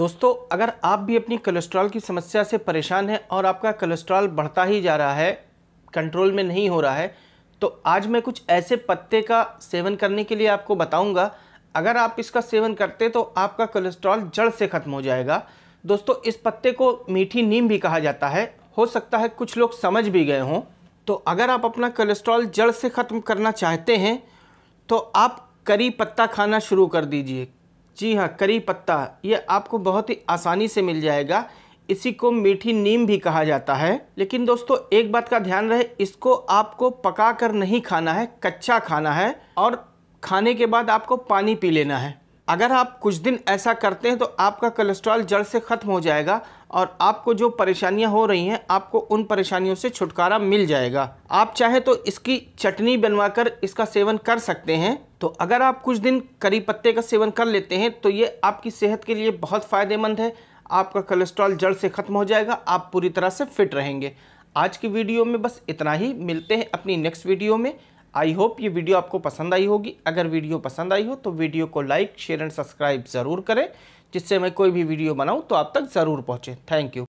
दोस्तों अगर आप भी अपनी कोलेस्ट्रॉल की समस्या से परेशान हैं और आपका कोलेस्ट्रॉल बढ़ता ही जा रहा है कंट्रोल में नहीं हो रहा है तो आज मैं कुछ ऐसे पत्ते का सेवन करने के लिए आपको बताऊंगा अगर आप इसका सेवन करते तो आपका कोलेस्ट्रॉल जड़ से ख़त्म हो जाएगा दोस्तों इस पत्ते को मीठी नीम भी कहा जाता है हो सकता है कुछ लोग समझ भी गए हों तो अगर आप अपना कोलेस्ट्रॉल जड़ से ख़त्म करना चाहते हैं तो आप करी पत्ता खाना शुरू कर दीजिए जी हाँ करी पत्ता ये आपको बहुत ही आसानी से मिल जाएगा इसी को मीठी नीम भी कहा जाता है लेकिन दोस्तों एक बात का ध्यान रहे इसको आपको पका कर नहीं खाना है कच्चा खाना है और खाने के बाद आपको पानी पी लेना है अगर आप कुछ दिन ऐसा करते हैं तो आपका कोलेस्ट्रॉल जड़ से ख़त्म हो जाएगा और आपको जो परेशानियां हो रही हैं आपको उन परेशानियों से छुटकारा मिल जाएगा आप चाहे तो इसकी चटनी बनवाकर इसका सेवन कर सकते हैं तो अगर आप कुछ दिन करी पत्ते का सेवन कर लेते हैं तो ये आपकी सेहत के लिए बहुत फ़ायदेमंद है आपका कोलेस्ट्रॉल जड़ से ख़त्म हो जाएगा आप पूरी तरह से फिट रहेंगे आज की वीडियो में बस इतना ही मिलते हैं अपनी नेक्स्ट वीडियो में आई होप ये वीडियो आपको पसंद आई होगी अगर वीडियो पसंद आई हो तो वीडियो को लाइक शेयर एंड सब्सक्राइब ज़रूर करें जिससे मैं कोई भी वीडियो बनाऊँ तो आप तक ज़रूर पहुँचें थैंक यू